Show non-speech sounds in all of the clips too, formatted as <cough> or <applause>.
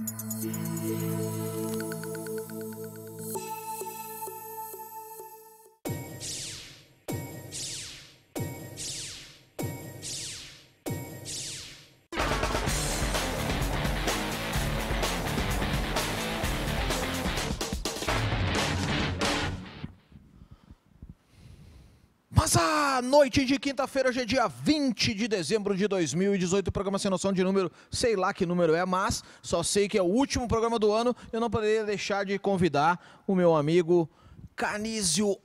Música Mas noite de quinta-feira, hoje é dia 20 de dezembro de 2018, programa sem noção de número, sei lá que número é, mas só sei que é o último programa do ano, eu não poderia deixar de convidar o meu amigo Canísio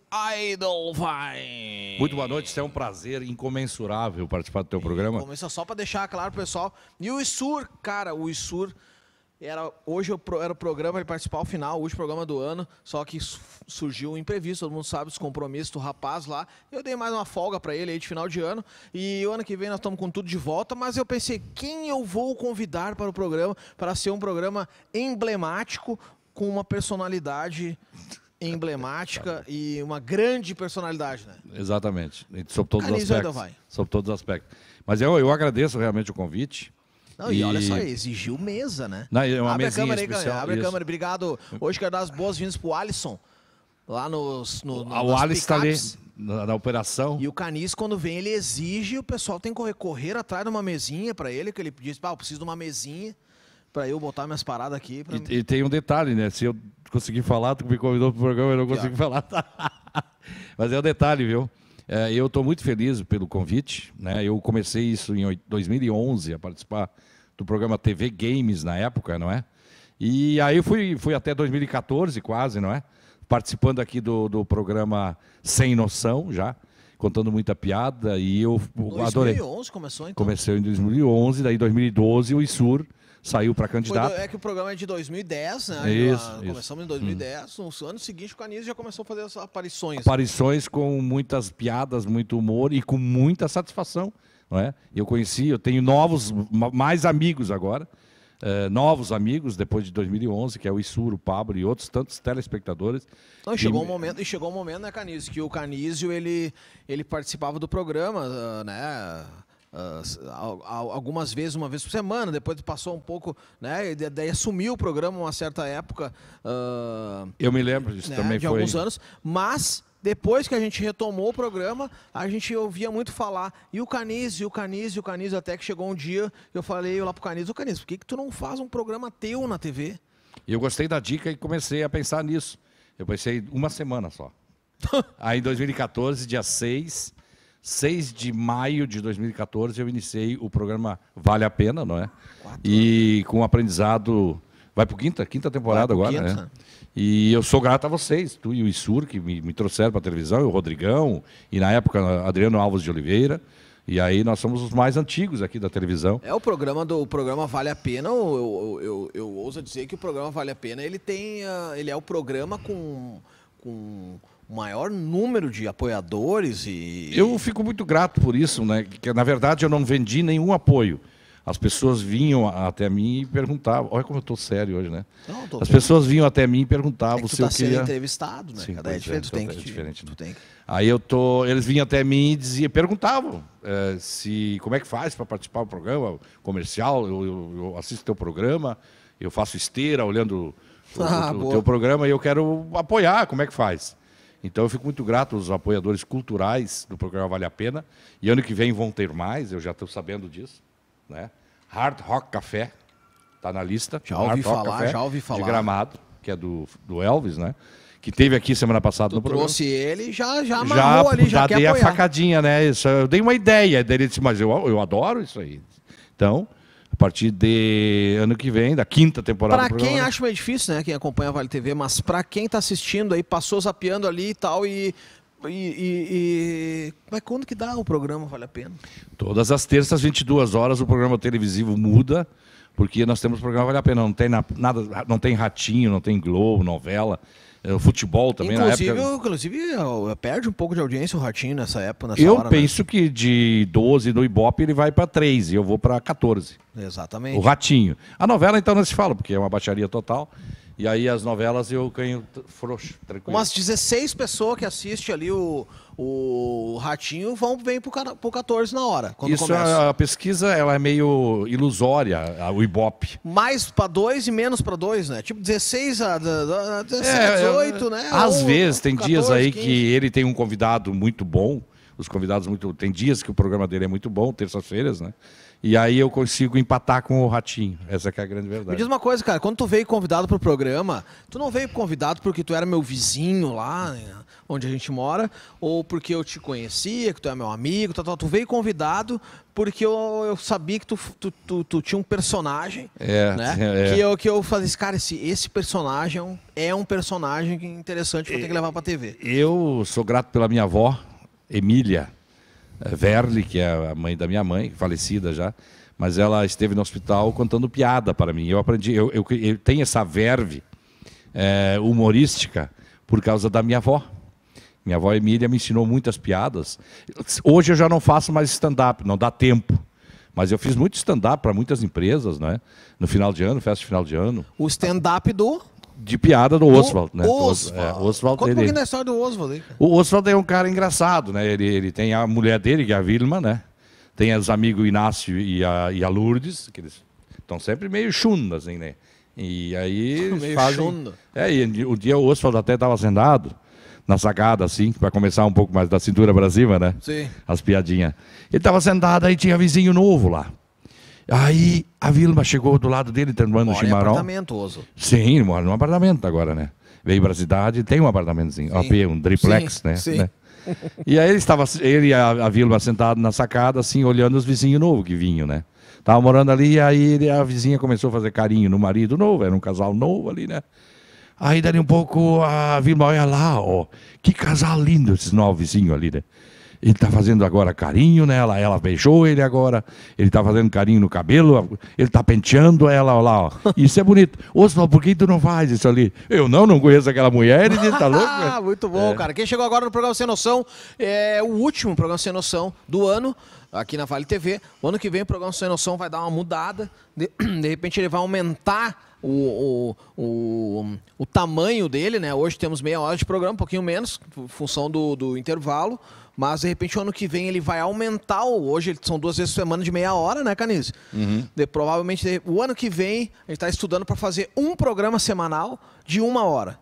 Idolvine. Muito boa noite, isso é um prazer incomensurável participar do teu programa. Começa só para deixar claro, pessoal, e o Isur, cara, o Isur... Era, hoje era o programa participar o final, o último programa do ano, só que surgiu um imprevisto, todo mundo sabe os compromissos do rapaz lá. Eu dei mais uma folga para ele aí de final de ano. E o ano que vem nós estamos com tudo de volta, mas eu pensei, quem eu vou convidar para o programa, para ser um programa emblemático, com uma personalidade emblemática <laughs> e uma grande personalidade, né? Exatamente. Sobre todos os aspectos. Sobre todos os aspectos. Mas eu, eu agradeço realmente o convite. Não, e, e olha só, exigiu mesa, né? Não, é uma abre a câmera aí, especial, Abre isso. a câmera, obrigado. Hoje quero dar as boas-vindas pro Alisson. Lá nos. No, no, ah, o Alisson tá ali na, na, operação. E o Canis, quando vem, ele exige, o pessoal tem que correr, correr atrás de uma mesinha para ele, que ele diz, pá, ah, eu preciso de uma mesinha para eu botar minhas paradas aqui. Pra... E, e, tem um detalhe, né? Se eu conseguir falar, tu me convidou pro programa, eu não consigo falar. <laughs> Mas é o um detalhe, viu? É, eu estou muito feliz pelo convite. Né? Eu comecei isso em 2011 a participar do programa TV Games na época, não é? E aí fui, fui até 2014 quase, não é? Participando aqui do, do programa Sem Noção já contando muita piada e eu 2011 adorei. 2011 começou então? em 2011, daí 2012 o ISUR saiu para candidato. é que o programa é de 2010, né? Isso, já, isso. Começamos em 2010. Hum. No ano seguinte, o Anísio já começou a fazer as aparições. Aparições com muitas piadas, muito humor e com muita satisfação. Não é? Eu conheci, eu tenho novos, mais amigos agora. Eh, novos amigos depois de 2011, que é o Isuro, o Pablo e outros tantos telespectadores. então e chegou e... um momento, e chegou um momento, né, Canísio, que o Canísio ele ele participava do programa, ah, né? uh, algumas vezes, uma vez por semana, depois passou um pouco, né? daí assumiu o programa uma certa época. Uh, Eu me lembro disso né, também. De foi... alguns anos, mas depois que a gente retomou o programa, a gente ouvia muito falar, e o Canis, e o Canis, e o Canis, até que chegou um dia, eu falei lá pro Canis, o Canis, por que, que tu não faz um programa teu na TV? E eu gostei da dica e comecei a pensar nisso. Eu pensei uma semana só. <laughs> Aí em 2014, dia 6, 6 de maio de 2014 eu iniciei o programa Vale a Pena, não é? Quatro. E com um aprendizado. Vai para quinta, quinta temporada agora, quinta. né? E eu sou grato a vocês, tu e o Isur, que me, me trouxeram para a televisão, e o Rodrigão, e na época Adriano Alves de Oliveira. E aí nós somos os mais antigos aqui da televisão. É, o programa do o programa Vale a Pena, eu, eu, eu, eu ouso dizer que o programa Vale a Pena, ele tem. Uh, ele é o programa com. com maior número de apoiadores e. Eu fico muito grato por isso, né? Que, na verdade, eu não vendi nenhum apoio. As pessoas vinham até mim e perguntavam. Olha como eu estou sério hoje, né? Não, As bem. pessoas vinham até mim e perguntavam é que se tá eu sendo entrevistado, né? Sim, Cada é diferente. Tu tem, é diferente né? tem que... Aí eu tô, eles vinham até mim e diziam, perguntavam é, se como é que faz para participar do programa comercial. Eu, eu, eu assisto teu programa, eu faço esteira olhando ah, o, o <laughs> ah, teu programa e eu quero apoiar. Como é que faz? Então eu fico muito grato aos apoiadores culturais do programa Vale a Pena. E ano que vem vão ter mais, eu já estou sabendo disso. Né? Hard Rock Café está na lista. Já ouvi Hard falar, Café já ouvi falar. De Gramado, que é do, do Elvis, né? Que teve aqui semana passada tu no programa. Trouxe ele já já amarrou já, ali, já, já quer dei apoiar. a facadinha, né? Isso, eu dei uma ideia. dele, disse, mas eu, eu adoro isso aí. Então, partir de ano que vem, da quinta temporada. Para quem né? acha meio difícil, né, quem acompanha a Vale TV, mas para quem está assistindo aí, passou zapeando ali e tal e e, e, e, Mas quando que dá o programa, vale a pena? Todas as terças, 22 horas, o programa televisivo muda, porque nós temos programa Vale a Pena. Não tem na, nada, não tem Ratinho, não tem Globo, novela. É, o futebol também inclusive, na época. Inclusive, perde um pouco de audiência o Ratinho nessa época. Nessa eu hora, né? penso né? que de 12 no Ibope ele vai para 3 e eu vou para 14. Exatamente. O Ratinho. A novela então não se fala, porque é uma baixaria total. E aí as novelas eu ganho frouxo, tranquilo. Umas 16 pessoas que assistem ali o, o Ratinho vão vem pro, pro 14 na hora. Isso é começa. a pesquisa ela é meio ilusória, o Ibope. Mais para dois e menos para dois, né? Tipo 16 a, a 17, é, 18, é, né? É, às Ou, vezes tem 14, dias aí 15. que ele tem um convidado muito bom, os convidados muito, tem dias que o programa dele é muito bom, terças-feiras, né? E aí eu consigo empatar com o Ratinho. Essa é a grande verdade. Me diz uma coisa, cara. Quando tu veio convidado pro programa, tu não veio convidado porque tu era meu vizinho lá, né, onde a gente mora, ou porque eu te conhecia, que tu é meu amigo, tal, Tu veio convidado porque eu, eu sabia que tu, tu, tu, tu tinha um personagem, é, né? É. Que, eu, que eu fazia, assim, cara, esse, esse personagem é um, é um personagem é interessante que eu tenho que levar pra TV. Eu sou grato pela minha avó, Emília eh, Verle, que é a mãe da minha mãe, falecida já, mas ela esteve no hospital contando piada para mim. Eu aprendi, eu, eu, eu tenho essa verve é, humorística por causa da minha avó. Minha avó Emília me ensinou muitas piadas. Hoje eu já não faço mais stand-up, não dá tempo. Mas eu fiz muito stand-up para muitas empresas, né? No final de ano, festa de final de ano. O stand-up do? de piada do Oswald, né? o, né? Oswald. É, Oswald Conta ele, um pouquinho da história do Oswald aí. O Oswald é um cara engraçado, né? Ele, ele tem a mulher dele, que é a Vilma, né? Tem os amigos Inácio e a, e a Lourdes, que eles estão sempre meio chundas, assim, né? E aí <laughs> meio fazem... Chunda. É, e o dia o Oswald até estava sentado na sacada, assim, para começar um pouco mais da cintura para cima, né? Sim. As piadinhas. Ele estava sentado, aí tinha vizinho novo lá. Aí a Vilma chegou do lado dele, terminando o chimarrão. Mora apartamento, Oso. Sim, mora num apartamento agora, né? Veio para a cidade, tem um apartamentozinho, AP, um triplex, sim, né? Sim. né? E aí ele estava, ele e a, a Vilma sentado na sacada, assim, olhando os vizinhos novos que vinham, né? Tava morando ali, e aí a vizinha começou a fazer carinho no marido novo, era um casal novo ali, né? Aí dali um pouco a Vilma, olha lá, ó, que casal lindo esses novos vizinhos ali, né? Ele está fazendo agora carinho nela, ela beijou ele agora, ele está fazendo carinho no cabelo, ele está penteando ela, olha lá, ó. Isso é bonito. Oswaldo, por que tu não faz isso ali? Eu não, não conheço aquela mulher, ele está <laughs> louco? Ah, muito bom, é. cara. Quem chegou agora no programa Sem Noção, é o último programa Sem Noção do ano, aqui na Vale TV. O ano que vem o programa Sem Noção vai dar uma mudada, de, <clears throat> de repente ele vai aumentar o, o, o, o, tamanho dele, né? Hoje temos meia hora de programa, um pouquinho menos, função do, do intervalo. Mas de repente o ano que vem ele vai aumentar. Hoje são duas vezes por semana de meia hora, né, Canise? Uhum. De, provavelmente o ano que vem a gente está estudando para fazer um programa semanal de uma hora.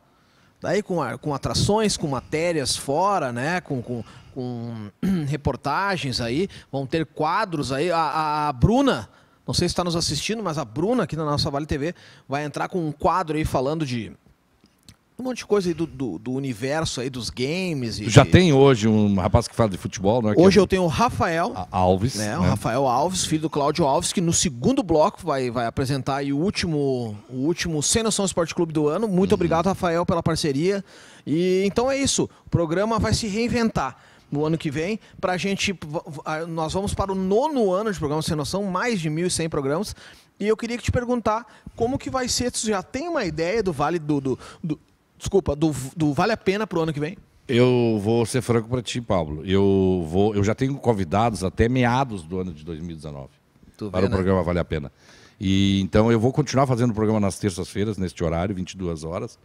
Daí com, com atrações, com matérias fora, né? Com, com, com <clears throat> reportagens aí, vão ter quadros aí. a, a, a Bruna, não sei se está nos assistindo, mas a Bruna aqui na nossa Vale TV vai entrar com um quadro aí falando de um monte de coisa aí do, do, do universo aí dos games. E já de... tem hoje um rapaz que fala de futebol, não é? Hoje é... eu tenho o Rafael a Alves. Né? O né? Rafael Alves, filho do Cláudio Alves, que no segundo bloco vai, vai apresentar aí o último, o último Sem Noção Esporte Clube do ano. Muito uhum. obrigado, Rafael, pela parceria. E então é isso. O programa vai se reinventar no ano que vem, pra gente. Nós vamos para o nono ano de programa Sem Noção, mais de 1.100 programas. E eu queria te perguntar como que vai ser, tu já tem uma ideia do vale do, do, do desculpa, do, do Vale a Pena pro ano que vem? Eu vou ser franco para ti, Pablo. Eu, vou, eu já tenho convidados até meados do ano de 2019 para o né? programa Vale a Pena. E então eu vou continuar fazendo o programa nas terças-feiras, neste horário, 22 horas,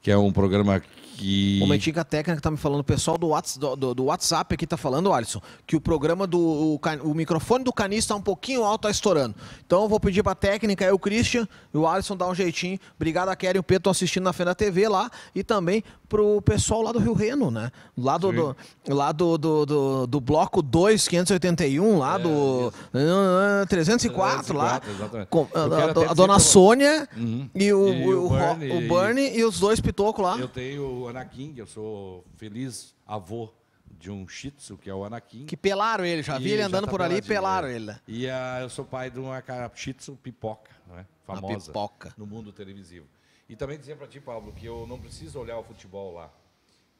que é um programa que. Um que a técnica tá me falando, o pessoal do, Whats, do, do, do WhatsApp aqui tá falando, Alisson, que o programa do. O, o microfone do Canis tá um pouquinho alto, tá estourando. Então eu vou pedir pra técnica, é o Christian e o Alisson dar um jeitinho. Obrigado a Kelly e o Pedro assistindo na Fenda TV lá e também pro pessoal lá do Rio Reno, né? Lá do, do lá do, do, do, do bloco 2, 581, lá é, ah, ah, do 304, 304, lá. Com, a, a, a dona Sônia uhum. e o, e o, o, o Bernie, Bernie e, os dois pitocos lá. Eu tenho Anakin, eu sou feliz avô de um Shih Tzu, que é o Anakin. Que pelaram ele, já vi ele andando tá por ali e pelaram né? ele. E uh, eu sou pai de uma cara Shih Tzu pipoca, né? famosa pipoca. no mundo televisivo. E também dizer para ti, Pablo, que eu não preciso olhar o futebol lá.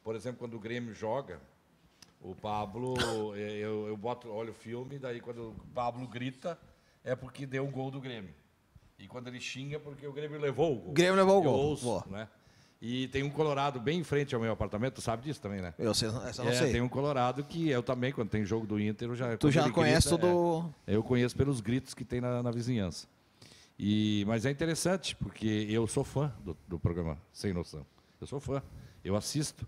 Por exemplo, quando o Grêmio joga, o Pablo, <coughs> eh, eu, eu boto, olho o filme, daí quando o Pablo grita, é porque deu um gol do Grêmio. E quando ele xinga, é porque o Grêmio levou o gol. O Grêmio levou o gol. Eu ouço, Boa. né? E tem um colorado bem em frente ao meu apartamento, sabe disso também, né? Eu sei, essa não é, sei. Tem um colorado que eu também, quando tem jogo do Inter, eu já... Tu já conhece todo é, é, eu conheço pelos gritos que tem na, na vizinhança. E, mas é interessante, porque eu sou fã do, do programa Sem Noção. Eu sou fã, eu assisto.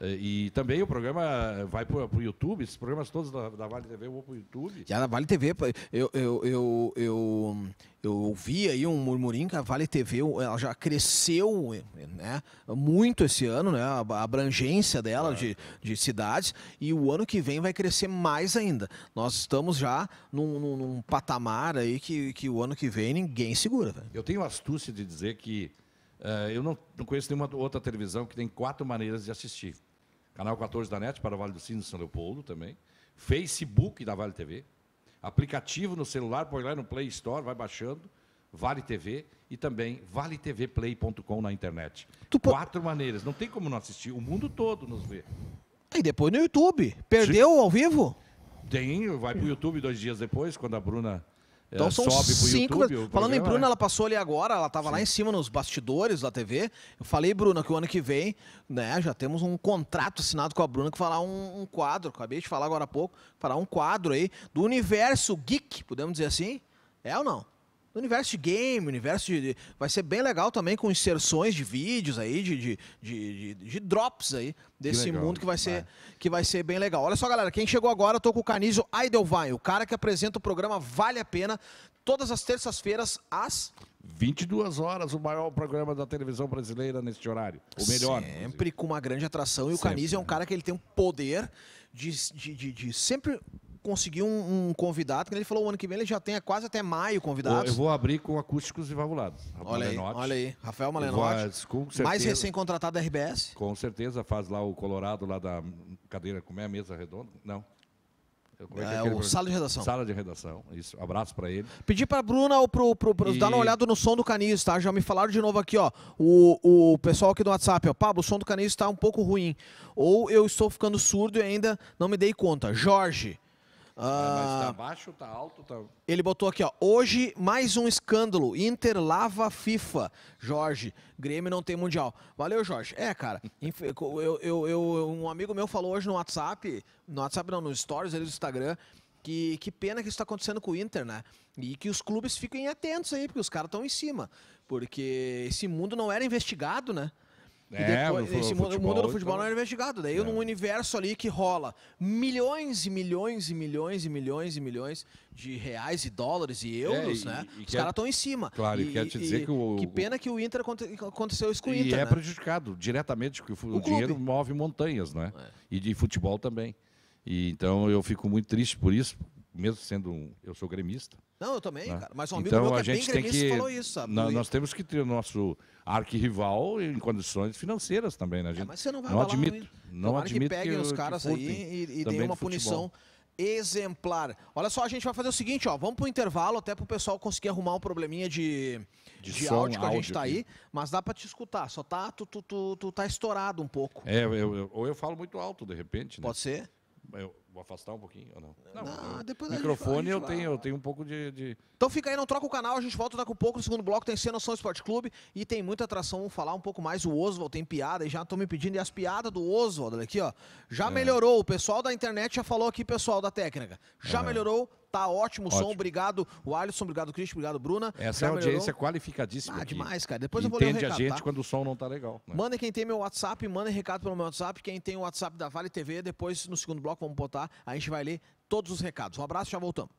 Eh, e também o programa eh, vai para o YouTube, esses programas todos da, da Vale TV vão para o YouTube. Já na Vale TV, eu, eu, eu, eu, eu ouvi aí um murmurinho que a Vale TV ela já cresceu né, muito esse ano, né, a abrangência dela é. de, de cidades, e o ano que vem vai crescer mais ainda. Nós estamos já num, num, num patamar aí que, que o ano que vem ninguém segura. Véio. Eu tenho a astúcia de dizer que uh, eu não, não conheço nenhuma outra televisão que tem quatro maneiras de assistir Canal 14 da NET para Vale do Sino e São Leopoldo também. Facebook da Vale TV. Aplicativo no celular, põe lá no Play Store, vai baixando. Vale TV e também valetvplay.com na internet. Tu Quatro po... maneiras. Não tem como não assistir. O mundo todo nos vê. E depois no YouTube. Perdeu Sim. ao vivo? Tem, vai para o YouTube dois dias depois, quando a Bruna é, então são cinco. YouTube, Falando em né? Bruna, é. ela passou ali agora, ela estava lá em cima nos bastidores da TV. Eu falei, Bruna, que o ano que vem, né, já temos um contrato assinado com a Bruna que falar um, um quadro. Acabei de falar agora há pouco, Falar um quadro aí do universo geek, podemos dizer assim? É ou não? universo de game, universo de, de, Vai ser bem legal também com inserções de vídeos aí, de, de, de, de drops aí desse que mundo que vai, né? ser, vai. que vai ser bem legal. Olha só, galera, quem chegou agora, eu tô com o Canizo Aidelwein, o cara que apresenta o programa Vale a Pena, todas as terças-feiras, às... 22 horas, o maior programa da televisão brasileira neste horário. O melhor. Sempre com uma grande atração. E o Sempre. Canizio é um né? cara que ele tem um poder de, de, de, de sempre conseguiu um, um convidado, que ele falou, o ano que vem ele já tem quase até maio convidados. Eu vou abrir com acústicos e valvulados. Rafael olha aí, Malenotti. olha aí. Rafael Malenotti. Vou, ah, certeza, mais recém-contratado da RBS. Com certeza, faz lá o Colorado, lá da cadeira, como é a mesa redonda? Não. É, é, é, é o Sala de Redação. Sala de Redação, isso. Abraço para ele. Pedi para Bruna ou pro, pro, pro e... dar uma olhada no som do Canis, tá? Já me falaram de novo aqui, ó. O, o pessoal aqui do WhatsApp, ó. Pablo, o som do Canis está um pouco ruim. Ou eu estou ficando surdo e ainda não me dei conta. Jorge, ah. Né, mas tá baixo, tá alto, tá... Ele botou aqui, ó. Hoje, mais um escândalo. Inter lava FIFA. Jorge, Grêmio não tem Mundial. Valeu, Jorge. É, cara. <laughs> eu, eu, eu, um amigo meu falou hoje no WhatsApp, no WhatsApp não, nos stories ali do Instagram, que, que pena que isso tá acontecendo com o Inter, né? E que os clubes fiquem atentos aí, porque os caras estão em cima. Porque esse mundo não era investigado, né? É, depois, esse mundo, mundo do futebol então... não é tá investigado. Daí, é. num universo ali que rola milhões e milhões e milhões e milhões e milhões de reais e dólares e é, euros, é, e, né? E Os caras estão em cima. Claro, e, e quer te dizer que o. Que pena que o Inter aconteceu isso com o Inter. E é né? prejudicado diretamente, porque o, o dinheiro clube. move montanhas, né? É. E de futebol também. E, então eu fico muito triste por isso, mesmo sendo um. Eu sou gremista. Não, eu também, né? cara. Mas um amigo então, meu que a gente é bem tem que, falou isso, sabe? Nós, nós temos que ter o nosso arquirrival em condições financeiras também, né? É, gente, é, mas você não vai não falar admito, ruim. Não Tomara admito que peguem que, os caras aí e, e deem uma punição exemplar. Olha só, a gente vai fazer o seguinte, ó, vamos pro intervalo até pro pessoal conseguir arrumar um probleminha de, de, de som, áudio que a gente tá aqui. aí, mas dá para te escutar, só tá tu, tu, tu, tu, tá estourado um pouco. É, eu, eu, ou eu falo muito alto de repente, né? Pode ser. Eu, Vou afastar um pouquinho ou não? Não, não eu, depois Microfone eu, tenho, eu tenho um pouco de, de, Então fica aí, não troca o canal, a gente volta daqui a pouco. No segundo bloco tem Cena São Esporte Clube e tem muita atração. Vamos falar um pouco mais. O Oswald tem piada e já estão me pedindo. E as piadas do Oswald, aqui, ó. Já é. melhorou. O pessoal da internet já falou aqui, pessoal da técnica. Já é. melhorou. Tá ótimo o som, obrigado o Alisson, obrigado o Cristian, obrigado Bruna. Essa é é audiência qualificadíssima. Ah, aqui. demais, cara. Depois eu vou ler o recado, a gente tá? quando o som não tá legal. Né? Mandem quem tem meu WhatsApp, mandem recado pelo meu WhatsApp. Quem tem o WhatsApp da Vale TV, depois no segundo bloco vamos botar a gente vai ler todos os recados. Um abraço, já voltamos.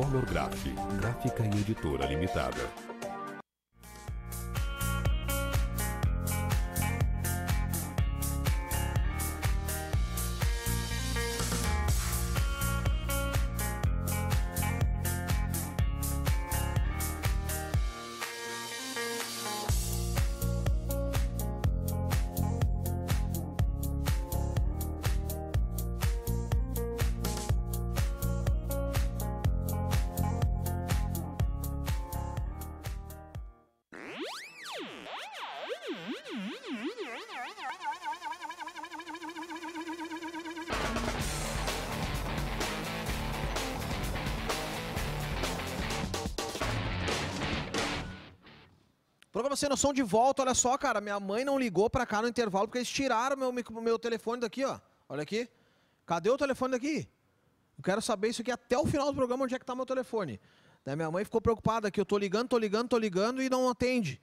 Color Graph, gráfica e editora limitada. Programa Sem Noção de volta, olha só, cara. Minha mãe não ligou pra cá no intervalo porque eles tiraram meu, meu telefone daqui, ó. Olha aqui. Cadê o telefone daqui? Eu quero saber isso aqui até o final do programa, onde é que tá meu telefone. Daí minha mãe ficou preocupada que eu tô ligando, tô ligando, tô ligando e não atende.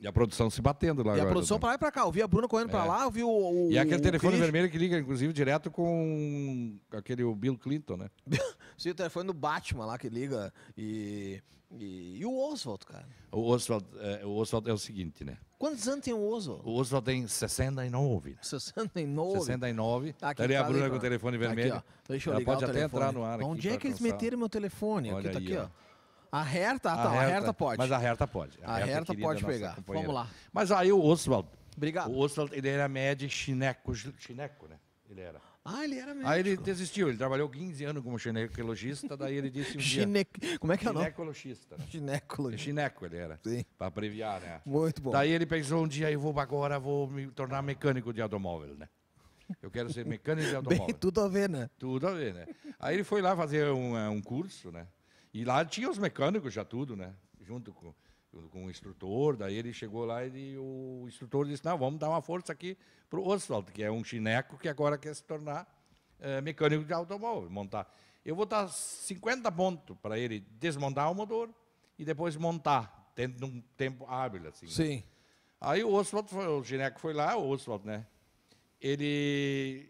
E a produção se batendo lá. E a produção para lá e para cá. Eu vi a Bruna correndo é. para lá, eu vi o, o E aquele o telefone vermelho que liga, inclusive, direto com aquele o Bill Clinton, né? <laughs> Sim, o telefone do Batman lá que liga. E, e, e o Oswald, cara. O Oswald, é, o Oswald é o seguinte, né? Quantos anos tem o Oswald? O Oswald tem 69. Né? 69? 69. Tá aqui, tá a Bruna ali, com o tá. telefone tá vermelho. Aqui, ó. Então deixa eu Ela ligar pode até telefone. entrar no ar. Onde é que eles meteram meu telefone? Olha aqui tá aí, aqui, ó. ó. A Herta, ah, tá, a, Herta, a Herta pode. Mas a Herta pode. A, a Herta, é Herta pode pegar. Companheira. Vamos lá. Mas aí o Oswald. Obrigado. O Oswald, ele era médico chineco, chineco, né? Ele era. Ah, ele era médico. Aí ele desistiu, ele trabalhou 15 anos como ginecologista, daí ele disse um Gine... dia... Como é que é o nome? Ginecologista. Né? Ginecologista. Gineco é ele era. Sim. Para abreviar, né? Muito bom. Daí ele pensou um dia, eu vou agora, vou me tornar mecânico de automóvel, né? Eu quero ser mecânico de <laughs> automóvel. Bem, tudo a ver, né? Tudo a ver, né? Aí ele foi lá fazer um, é, um curso, né? E lá tinha os mecânicos já tudo, né? Junto com, com o instrutor, daí ele chegou lá e o instrutor disse, não, vamos dar uma força aqui para o Oswald, que é um chineco que agora quer se tornar é, mecânico de automóvel, montar. Eu vou dar 50 pontos para ele desmontar o motor e depois montar, tendo um tempo hábil, assim. Né? Sim. Aí o Oswald, foi, o chineco foi lá, o Oswald, né? Ele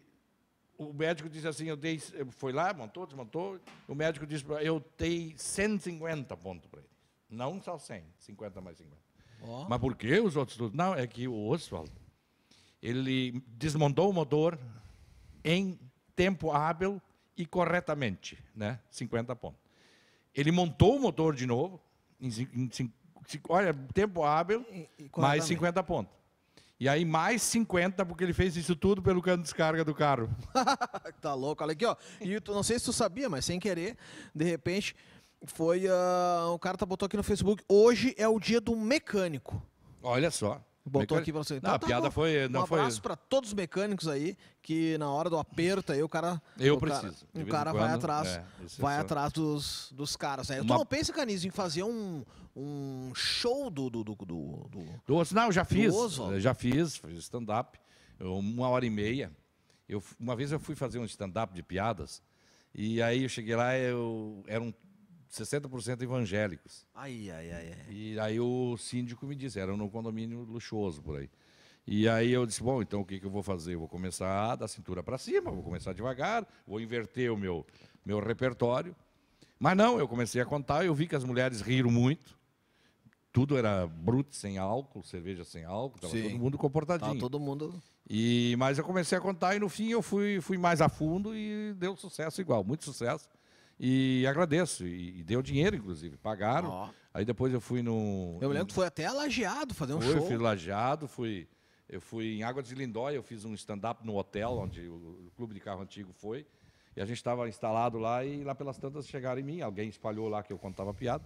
o médico disse assim, eu dei, foi lá, montou, desmontou, o médico disse, para eu dei 150 pontos para ele. Não só 100, 50 mais 50. Oh. Mas por que os outros Não, é que o Oswald, ele desmontou o motor em tempo hábil e corretamente, né? 50 pontos. Ele montou o motor de novo, em, em, em olha, tempo hábil, mais 50 pontos. E aí mais 50, porque ele fez isso tudo pelo cano de descarga do carro. <laughs> tá louco, olha aqui, ó. E tu, não sei se tu sabia, mas sem querer, de repente, foi. Uh, o cara tá botou aqui no Facebook. Hoje é o dia do mecânico. Olha só. Botou aqui pra você. Então, não, a tá piada bom. foi. Não um abraço pra todos os mecânicos aí, que na hora do aperto aí o cara. Eu o preciso. Cara, o cara quando, vai atrás. É, é vai é atrás dos, dos caras. Né? Eu não pensa, Canizo, em fazer um, um show do. do, do, do, do... Não, eu já fiz. já fiz, fiz stand-up. Uma hora e meia. Eu, uma vez eu fui fazer um stand-up de piadas, e aí eu cheguei lá, eu, era um 60% evangélicos. Ai, ai, ai, ai. E aí o síndico me disse, era num condomínio luxuoso por aí. E aí eu disse, bom, então o que, que eu vou fazer? Eu vou começar da cintura para cima, vou começar devagar, vou inverter o meu, meu repertório. Mas não, eu comecei a contar, eu vi que as mulheres riram muito. Tudo era bruto, sem álcool, cerveja sem álcool, estava todo mundo comportadinho. Tava todo mundo... E, mas eu comecei a contar e no fim eu fui, fui mais a fundo e deu sucesso igual, muito sucesso. E agradeço. E, e deu dinheiro, inclusive. Pagaram. Aí depois eu fui no. Eu lembro que foi até lajeado fazer um foi, show. Eu fui lajeado, fui. Eu fui em Águas de Lindóia, eu fiz um stand-up no hotel onde o, o, clube de carro antigo foi. E a gente estava instalado lá e lá pelas tantas chegaram em mim. Alguém espalhou lá que eu contava piada.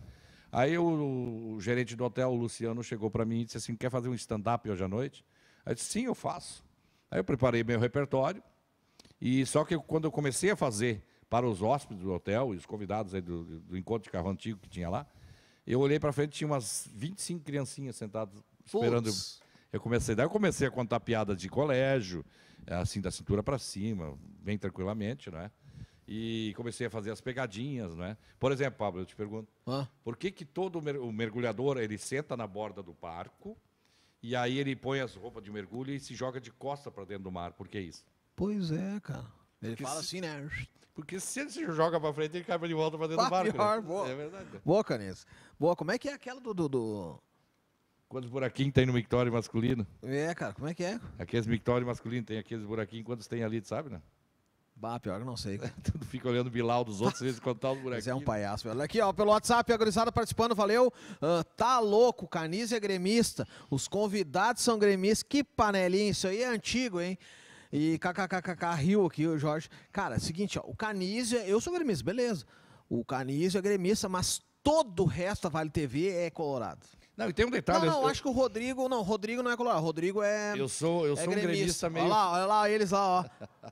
Aí o, o gerente do hotel, o Luciano, chegou para mim e disse assim: quer fazer um stand-up hoje à noite? Aí eu disse: sim, eu faço. Aí eu preparei meu repertório. E só que quando eu comecei a fazer para os hóspedes do hotel e os convidados do, do, encontro de carro antigo que tinha lá. Eu olhei para frente, tinha umas 25 criancinhas sentadas esperando. Puts. Eu comecei, daí eu comecei a contar piadas de colégio, eh, assim, da cintura para cima, bem tranquilamente, não é? E comecei a fazer as pegadinhas, né? Por exemplo, Pablo, eu te pergunto, Hã? por que que todo o mergulhador, ele senta na borda do barco e aí ele põe as roupas de mergulho e se joga de costa para dentro do mar? Por que isso? Pois é, cara. Ele fala se... assim, né? Porque se ele se joga pra frente, ele cai de volta pra dentro tá do barco. boa. É verdade. Boa, Canis. Boa, como é que é aquela do. do, do... Quantos buraquinhos tem no mictório masculino? É, cara, como é que é? Aqueles mictório masculino tem aqueles buraquinhos, quantos tem ali, sabe, né? Bah, pior que não sei. <laughs> Tudo fica olhando o dos outros, vezes tá os buraquinhos. Mas é um palhaço. Olha aqui, ó, pelo WhatsApp, a gurizada participando, valeu. Uh, tá louco, Canis é gremista. Os convidados são gremistas. Que panelinha, isso aí é antigo, hein? E kkkk riu aqui, o Jorge. Cara, seguinte, ó, o Canizio, eu sou gremista, beleza. O Canizio é gremista, mas todo o resto da Vale TV é colorado. Não, e tem um detalhe. Não, não, eu... acho que o Rodrigo. Não, Rodrigo não é colorado. Rodrigo é. Eu sou, eu é sou gremista. um gremista Olha lá, olha lá eles lá, ó.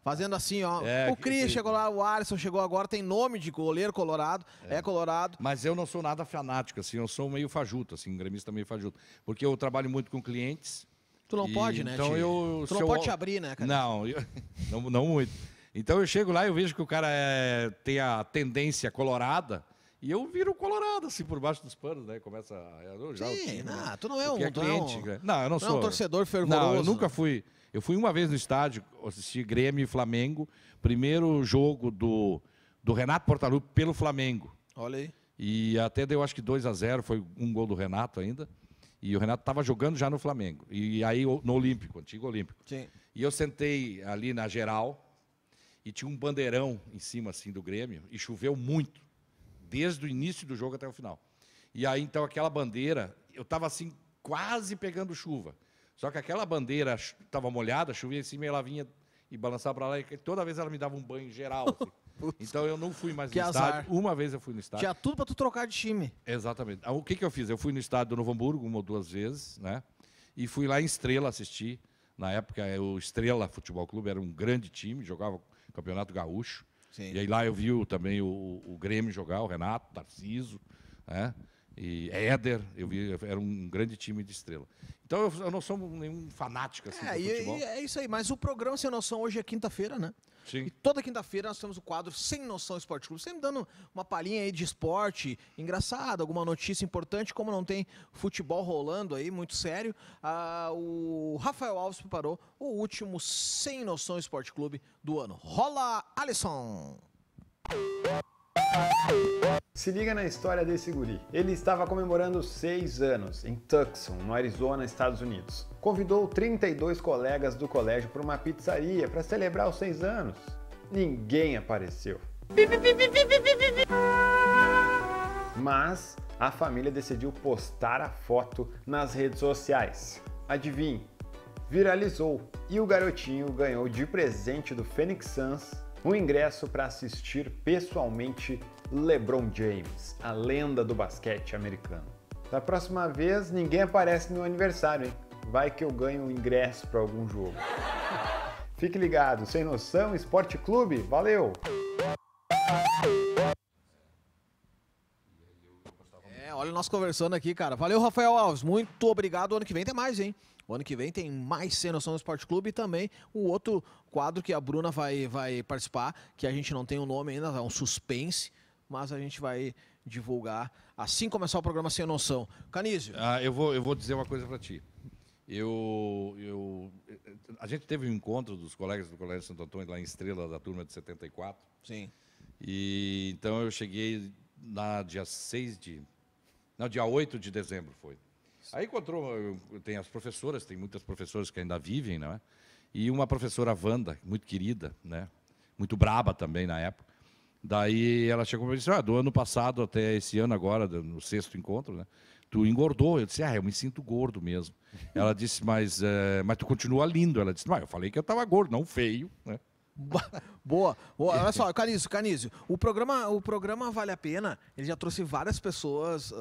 Fazendo assim, ó. <laughs> É, o Cris que... chegou lá, o Alisson chegou agora, tem nome de goleiro colorado, é. é. colorado. Mas eu não sou nada fanático, assim, eu sou meio fajuto, assim, gremista meio fajuto. Porque eu trabalho muito com clientes Tu não e, pode, né? Então te... eu. Tu não eu... pode te abrir, né, cara? Não, eu... <laughs> não, não muito. Então eu chego lá e eu vejo que o cara é... tem a tendência colorada. E eu viro colorado, assim, por baixo dos panos, né? Começa a... já Sim, não, tu não é um... É cliente, não, não, eu não sou... Não é um torcedor fervoroso. Não, eu nunca né? fui... Eu fui uma vez no estádio, assistir Grêmio e Flamengo, primeiro jogo do, do Renato Portaluppi pelo Flamengo. Olha aí. E até deu, acho que 2 a 0 foi um gol do Renato ainda. E o Renato estava jogando já no Flamengo. E aí no Olímpico, antigo Olímpico. Sim. E eu sentei ali na geral e tinha um bandeirão em cima assim do Grêmio e choveu muito, desde o início do jogo até o final. E aí então aquela bandeira, eu estava assim quase pegando chuva. Só que aquela bandeira estava molhada, chovia em cima e ela vinha e balançava para lá e toda vez ela me dava um banho geral. Assim. <laughs> Então eu não fui mais que no azar. estádio. Uma vez eu fui no estádio. Tinha tudo para tu trocar de time. Exatamente. Ah, o que, que eu fiz? Eu fui no estádio do Novo Hamburgo uma ou duas vezes, né? E fui lá em Estrela assistir. Na época, o Estrela Futebol Clube era um grande time, jogava Campeonato Gaúcho. Sim. E aí lá eu vi também o, o Grêmio jogar, o Renato, o Tarciso, né? e é Éder, eu vi, era um grande time de estrela. Então eu, eu não sou nenhum fanático assim é, do futebol. É, é isso aí, mas o programa Sem Noção hoje é quinta-feira, né? Sim. E toda quinta-feira nós temos o quadro Sem Noção Esporte Clube, sempre dando uma palhinha aí de esporte engraçado, alguma notícia importante, como não tem futebol rolando aí, muito sério. Ah, o Rafael Alves preparou o último Sem Noção Esporte Clube do ano. Rola, Alisson! Se liga na história desse guri. Ele estava comemorando 6 anos em Tucson, no Arizona, Estados Unidos. Convidou 32 colegas do colégio para uma pizzaria para celebrar os 6 anos. Ninguém apareceu. Mas a família decidiu postar a foto nas redes sociais. Adivinhe, viralizou e o garotinho ganhou de presente do Phoenix Suns um ingresso para assistir pessoalmente LeBron James, a lenda do basquete americano. Da próxima vez, ninguém aparece no meu aniversário, hein? Vai que eu ganho um ingresso para algum jogo. <laughs> Fique ligado, sem noção, Esporte Clube, valeu! É, olha nós conversando aqui, cara. Valeu, Rafael Alves, muito obrigado. Ano que vem tem mais, hein? O ano que vem tem mais Sem Noção do Esporte Clube e também o outro quadro que a Bruna vai, vai participar, que a gente não tem o um nome ainda, é um suspense mas a gente vai divulgar assim começar é o programa Sem Noção. Canísio. Ah, eu, vou, eu vou dizer uma coisa para ti. Eu, eu, a gente teve um encontro dos colegas do Colégio Santo Antônio lá em Estrela, da turma de 74. Sim. E então eu cheguei na dia 6 de. Não, dia 8 de dezembro foi. Aí encontrou, tem as professoras, tem muitas professoras que ainda vivem, não é? E uma professora Wanda, muito querida, né? Muito braba também na época. Daí ela chegou e disse: assim, ah, do ano passado até esse ano, agora, no sexto encontro, né? Tu engordou. Eu disse: Ah, eu me sinto gordo mesmo. <laughs> ela disse: Mas, é, mas tu continua lindo. Ela disse: não eu falei que eu estava gordo, não feio, né? Boa. Olha só, Canísio, Canísio, o programa, o programa Vale a Pena, ele já trouxe várias pessoas uh,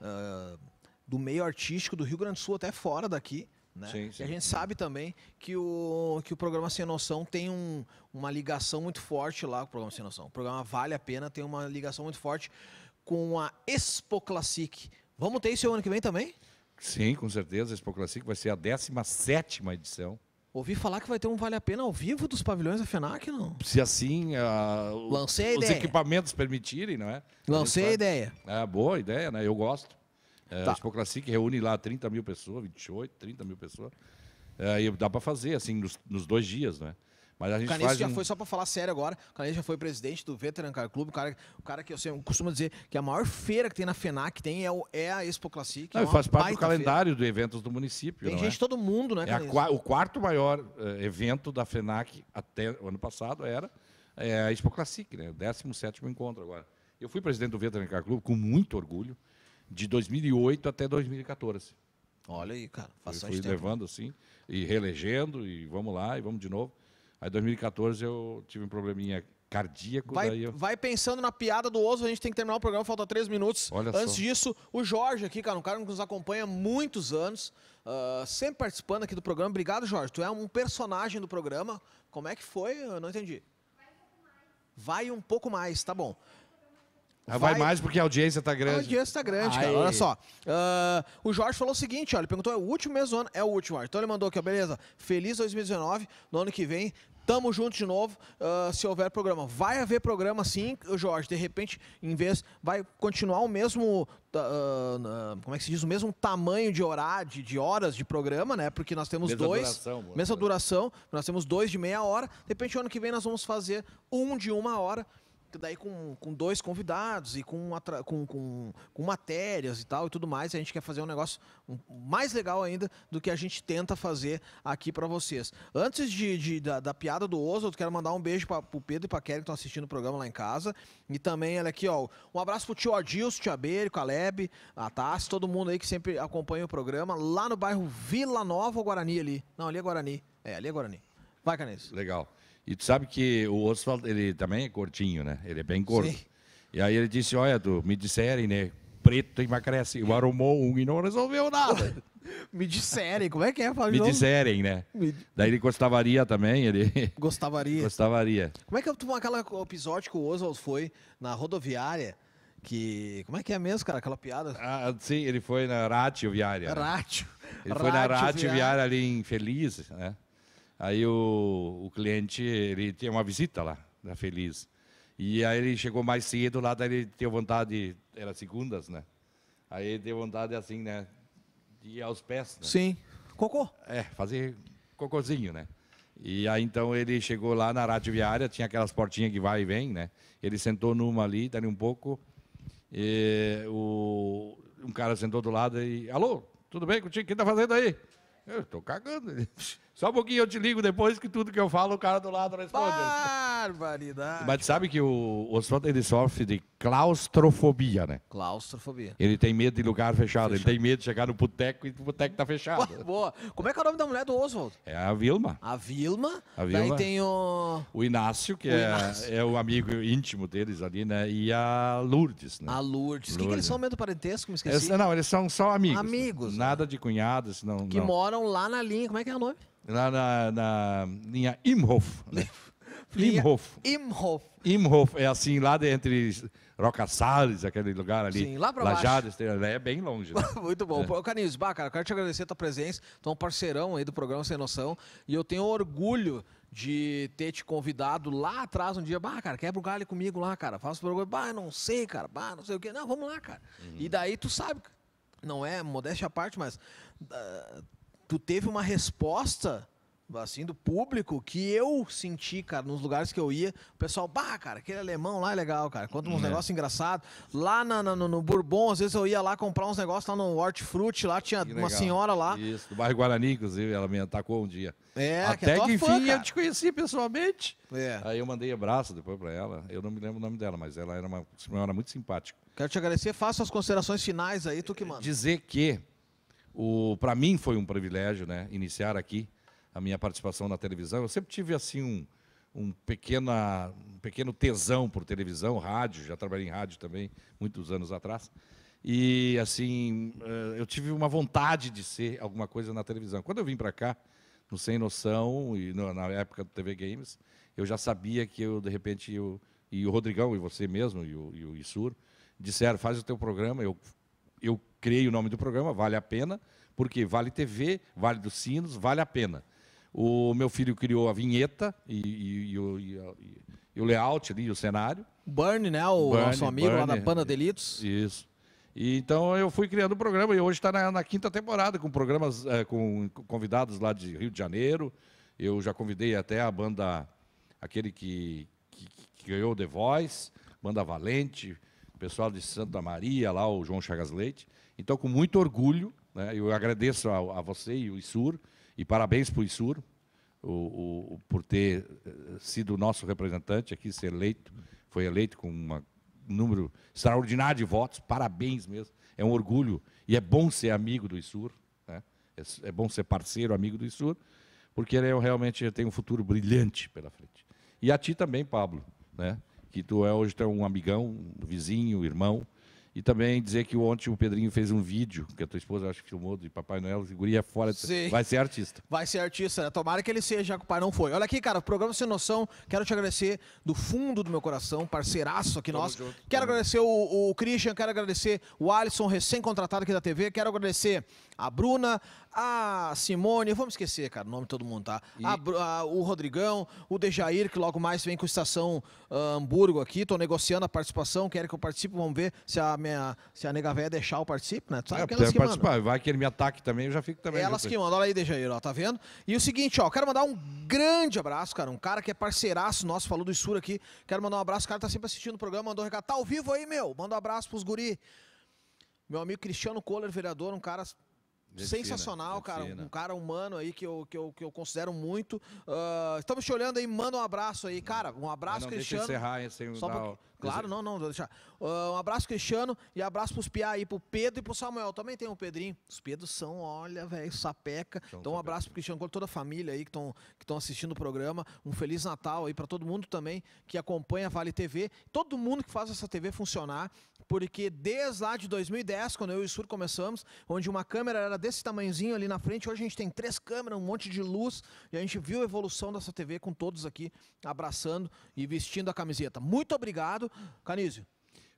uh, do meio artístico do Rio Grande do Sul, até fora daqui, né? Sim, sim. E a gente sabe também que o, que o programa Sem Noção tem um, uma ligação muito forte lá com o programa Sem Noção. O programa Vale a Pena tem uma ligação muito forte com a Expo Classic. Vamos ter isso ano que vem também? Sim, com certeza. A Expo Classic vai ser a 17 edição. Ouvi falar que vai ter um Vale a Pena ao vivo dos pavilhões da FENAC, não? Se assim ah, Lancei os ideia. equipamentos permitirem, não é? Lancei a, a ideia. É, boa ideia, né? Eu gosto. É, tá. Expo reúne lá 30 mil pessoas, 28, 30 mil pessoas. É, e dá para fazer, assim, nos, nos, dois dias, né? Mas a gente o Canesso já um... foi, só para falar sério agora, o Canesso já foi presidente do Veteran Car Club, o cara, o cara que eu, eu costumo dizer que a maior feira que tem na FENAC tem é, o, é a Expo Classic. Não, é faz parte do calendário feira. de eventos do município. Tem gente é? todo mundo, né? É a, o quarto maior eh, evento da FENAC até o ano passado era eh, a Expo Classic, né? O 17 encontro agora. Eu fui presidente do Veteran Car Club com muito orgulho de 2008 até 2014. Olha aí, cara, faço fui, fui levando assim, e reelegendo, e vamos lá, e vamos de novo. Aí em 2014 eu tive um probleminha cardíaco. Vai, eu... vai, pensando na piada do osso, a gente tem que terminar o programa, falta três minutos. Olha Antes só. disso, o Jorge aqui, cara, um cara que nos acompanha há muitos anos, uh, sempre participando aqui do programa. Obrigado, Jorge. Tu é um personagem do programa. Como é que foi? Eu não entendi. Vai um pouco mais, vai um pouco mais tá bom. Ah, vai, vai mais porque a audiência tá grande. A audiência tá grande, Aê. cara. Olha só. Uh, o Jorge falou o seguinte, olha, ele perguntou, é o último mês do ano? É o último, Jorge. Então ele mandou aqui, ó, beleza. Feliz 2019, no ano que vem Tamo junto de novo, uh, se houver programa. Vai haver programa sim, Jorge. De repente, em vez, vai continuar o mesmo, uh, uh, como é que se diz, o mesmo tamanho de horário, de, de horas de programa, né? Porque nós temos mesma dois, duração, mesma duração, nós temos dois de meia hora. De repente, ano que vem nós vamos fazer um de uma hora daí com, com dois convidados e com, com, com, com, matérias e tal e tudo mais, a gente quer fazer um negócio mais legal ainda do que a gente tenta fazer aqui para vocês. Antes de, de da, da, piada do eu quero mandar um beijo para o Pedro e para Kelly que estão assistindo o programa lá em casa. E também, olha aqui, ó, um abraço pro tio Adilson, tia Beiro, Caleb, a Tassi, todo mundo aí que sempre acompanha o programa, lá no bairro Vila Nova ou Guarani ali? Não, ali é Guarani. É, ali é Guarani. Vai, Canês Legal. E tu sabe que o Oswald, ele também é curtinho, né? Ele é bem gordo. Sim. E aí ele disse, olha, tu, me disserem, né? Preto emagrece. Eu arrumou um e não resolveu nada. <laughs> me disserem, como é que é? Fabiano me disserem, né? Me... Daí ele gostavaria também, ele... <laughs> Gostavaria. gostavaria. Como é que é tu, aquela episódio que o Oswald foi na rodoviária, que... Como é que é mesmo, cara, aquela piada? Ah, sim, ele foi na rádio viária. Rádio. Né? Ele rádio foi na rádio viária ali em Feliz, né? Aí o, o cliente, ele tem uma visita lá, da Feliz. E aí ele chegou mais cedo lá, daí ele teve vontade, era segundas, né? Aí ele teve vontade assim, né? De ir aos pés. Né? Sim. Cocô? É, fazer cocôzinho, né? E aí então ele chegou lá na rádio viária, tinha aquelas portinhas que vai e vem, né? Ele sentou numa ali, dali um pouco. E o, um cara sentou do lado e. Alô, tudo bem contigo? O que tá fazendo aí? Eu tô cagando. <laughs> Só um pouquinho eu te ligo depois que tudo que eu falo, o cara do lado responde. Barbaridade. Mas sabe que o Oswaldo ele sofre de claustrofobia, né? Claustrofobia. Ele tem medo de lugar fechado, fechado. ele tem medo de chegar no boteco e o boteco tá fechado. Boa, Como é que é o nome da mulher do Oswald É a Vilma. A Vilma. A Vilma. Daí tem o. O Inácio, que o é, Inácio. é o amigo íntimo deles ali, né? E a Lourdes, né? A Lourdes. Que, que eles são meio do parentesco, me esqueci. Eles, não, eles são só amigos. Amigos. Né? Nada de cunhados, não. Que não. moram lá na linha. Como é que é o nome? lá na, na linha Imhof. Né? <laughs> Imhof. Imhof. Imhof, é assim, lá de, entre Salles, aquele lugar ali. Sim, lá pra Lajadas, baixo. Né? é bem longe. Né? <laughs> Muito bom. É. Canis, cara, quero te agradecer a tua presença. Tu é um parceirão aí do programa Sem Noção. E eu tenho orgulho de ter te convidado lá atrás um dia, bah, cara, quebra o galho comigo lá, cara, faça o programa, bah, não sei, cara, bah, não sei o quê, não, vamos lá, cara. Uhum. E daí tu sabe, não é modéstia à parte, mas uh, tu teve uma resposta assim, do público que eu senti, cara, nos lugares que eu ia, o pessoal, bah, cara, aquele alemão lá é legal, cara, conta uns é. negócios engraçados. Lá na, no, no Bourbon, às vezes eu ia lá comprar uns negócios lá no Hortifruti, lá tinha uma senhora lá. Isso, do bairro Guarani, inclusive, ela me atacou um dia. É, Até que, é que enfim eu te conheci pessoalmente. É. Aí eu mandei abraço depois para ela, eu não me lembro o nome dela, mas ela era uma senhora muito simpática. Quero te agradecer, faça as considerações finais aí, tu que manda. Dizer que para mim foi um privilégio né, iniciar aqui a minha participação na televisão. Eu sempre tive assim um, um, pequena, um pequeno tesão por televisão, rádio, já trabalhei em rádio também, muitos anos atrás. E assim, eh, eu tive uma vontade de ser alguma coisa na televisão. Quando eu vim para cá, no Sem Noção, e na época do TV Games, eu já sabia que eu, de repente, eu, e o Rodrigão, e você mesmo, e o, e o Isur, disseram, faz o teu programa. Eu eu criei o nome do programa, Vale a Pena, porque Vale TV, Vale dos Sinos, Vale a Pena. O meu filho criou a vinheta e, e, e, e o layout ali, o cenário. Burn, né? O Burn, nosso amigo Burn, lá da Pana Delitos. Isso. então eu fui criando o programa e hoje está na, na, quinta temporada com programas é, com convidados lá de Rio de Janeiro. Eu já convidei até a banda, aquele que, que, que ganhou The Voice, banda Valente, pessoal de Santa Maria, lá o João Chagas Leite. Então, com muito orgulho, né, eu agradeço a, a você e o ISUR, e parabéns para o ISUR, por ter eh, sido nosso representante aqui, ser eleito, foi eleito com uma, um número extraordinário de votos, parabéns mesmo, é um orgulho, e é bom ser amigo do ISUR, né? é, é, bom ser parceiro, amigo do ISUR, porque ele é, realmente tem um futuro brilhante pela frente. E a ti também, Pablo, né? que tu é hoje tu é um amigão, vizinho, irmão, e também dizer que ontem o Pedrinho fez um vídeo, que a tua esposa acho que filmou, de Papai Noel, guria fora. Sim. Vai ser artista. Vai ser artista, né? Tomara que ele seja, já que o pai não foi. Olha aqui, cara, programa Sem Noção, quero te agradecer do fundo do meu coração, parceiraço aqui nosso. quero agradecer o, o Christian, quero agradecer o Alisson, recém-contratado aqui da TV, quero agradecer a Bruna, a Simone, vamos esquecer, cara, o nome de todo mundo, tá? E... A, a, o Rodrigão, o Dejair, que logo mais vem com Estação uh, Hamburgo aqui, tô negociando a participação, quero que eu participe, vamos ver se a minha se a nega velha deixar o participo, né? Tu sabe é, que elas que participar. Mandam. Vai que ele me ataque também, eu já fico também. Elas que mandam. Olha aí, Dejair, ó, tá vendo? E o seguinte, ó, quero mandar um grande abraço, cara. Um cara que é parceiraço nosso, falou do Isura aqui. Quero mandar um abraço, o cara tá sempre assistindo o programa, mandou recatar tá ao vivo aí, meu. Manda um abraço pros guri. Meu amigo Cristiano Kohler, vereador, um cara Sensacional, cara. Um cara humano aí que eu, que eu, que eu considero muito. Uh, estamos te olhando aí, manda um abraço aí, cara. Um abraço, não, Cristiano. Deixa eu encerrar, sem assim, só Claro, não, não, vou deixar. Uh, ah, um abraço, Cristiano, e abraço pros piá aí, pro Pedro e pro Samuel. Também tem o Pedrinho. Os Pedros são, olha, velho, sapeca. Então, então um abraço pro Cristiano, toda a família aí que estão que assistindo o programa. Um Feliz Natal aí para todo mundo também que acompanha a Vale TV. Todo mundo que faz essa TV funcionar, porque desde lá de 2010, quando eu e o Sur começamos, onde uma câmera era desse tamanhozinho ali na frente, hoje a gente tem três câmeras, um monte de luz, e a gente viu a evolução dessa TV com todos aqui abraçando e vestindo a camiseta. Muito obrigado. Canísio.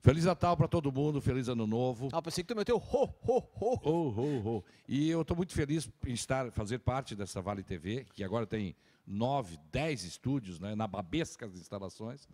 Feliz Natal para todo mundo, feliz ano novo. Ah, pensei que tu meteu ho, ho, ho. Ho, ho, ho. E eu estou muito feliz em estar, fazer parte dessa Vale TV, que agora tem nove, dez estúdios, né, na babesca das instalações.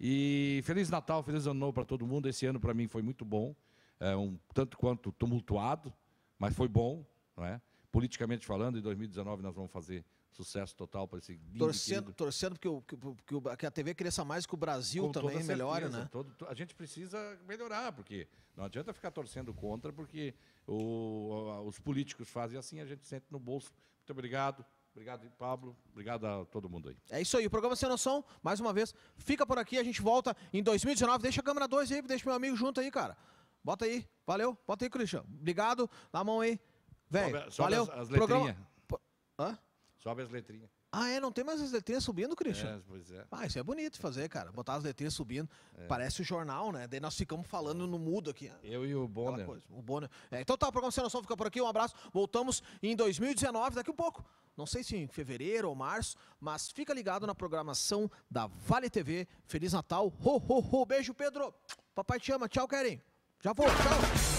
E feliz Natal, feliz ano novo para todo mundo. Esse ano para mim foi muito bom, é, um tanto quanto tumultuado, mas foi bom, não é? Politicamente falando, em 2019 nós vamos fazer Sucesso total para esse lindo, Torcendo, torcendo porque o, que, o, que, a TV cresça mais, que o Brasil Com também melhore, né? Todo, a gente precisa melhorar, porque não adianta ficar torcendo contra, porque o, os políticos fazem assim, a gente sente no bolso. Muito obrigado. Obrigado, Pablo. Obrigado a todo mundo aí. É isso aí. O programa Sem Noção, mais uma vez, fica por aqui. A gente volta em 2019. Deixa a câmera 2 aí, deixa meu amigo junto aí, cara. Bota aí. Valeu. Bota aí, Cristian. Obrigado. Na mão aí. Velho, valeu. As, as letrinhas. Programa... Hã? Sobe as letrinhas. Ah, é? Não tem mais as letrinhas subindo, Christian? É, pois é. Ah, isso é bonito fazer, cara. Botar as letrinhas subindo. É. Parece o jornal, né? Daí nós ficamos falando no mudo aqui. Né? Eu e o Bonner. O Bonner. É, então tá, o programa só fica por aqui. Um abraço. Voltamos em 2019, daqui um pouco. Não sei se em fevereiro ou março, mas fica ligado na programação da Vale TV. Feliz Natal. Ho, ho, ho. Beijo, Pedro. Papai te ama. Tchau, Keren. Já vou. Tchau.